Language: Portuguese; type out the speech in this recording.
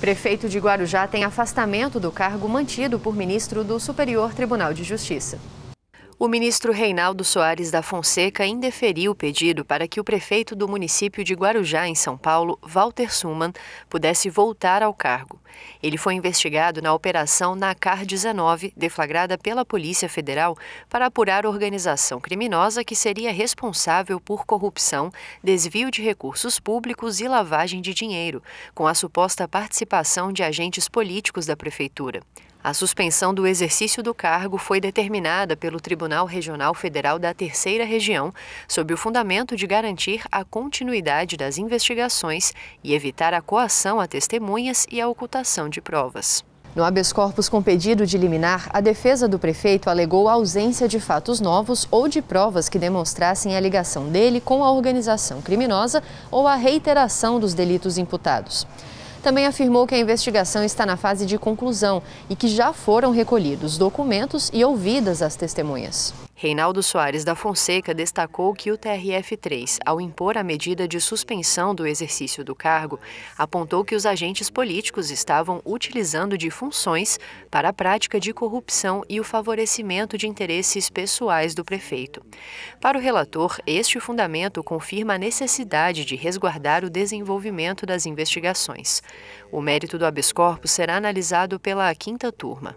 Prefeito de Guarujá tem afastamento do cargo mantido por ministro do Superior Tribunal de Justiça. O ministro Reinaldo Soares da Fonseca indeferiu o pedido para que o prefeito do município de Guarujá, em São Paulo, Walter Suman, pudesse voltar ao cargo. Ele foi investigado na Operação NACAR 19, deflagrada pela Polícia Federal, para apurar organização criminosa que seria responsável por corrupção, desvio de recursos públicos e lavagem de dinheiro, com a suposta participação de agentes políticos da prefeitura. A suspensão do exercício do cargo foi determinada pelo Tribunal Regional Federal da Terceira Região, sob o fundamento de garantir a continuidade das investigações e evitar a coação a testemunhas e a ocultação de provas. No habeas corpus com pedido de liminar, a defesa do prefeito alegou ausência de fatos novos ou de provas que demonstrassem a ligação dele com a organização criminosa ou a reiteração dos delitos imputados. Também afirmou que a investigação está na fase de conclusão e que já foram recolhidos documentos e ouvidas as testemunhas. Reinaldo Soares da Fonseca destacou que o TRF-3, ao impor a medida de suspensão do exercício do cargo, apontou que os agentes políticos estavam utilizando de funções para a prática de corrupção e o favorecimento de interesses pessoais do prefeito. Para o relator, este fundamento confirma a necessidade de resguardar o desenvolvimento das investigações. O mérito do habeas corpus será analisado pela quinta turma.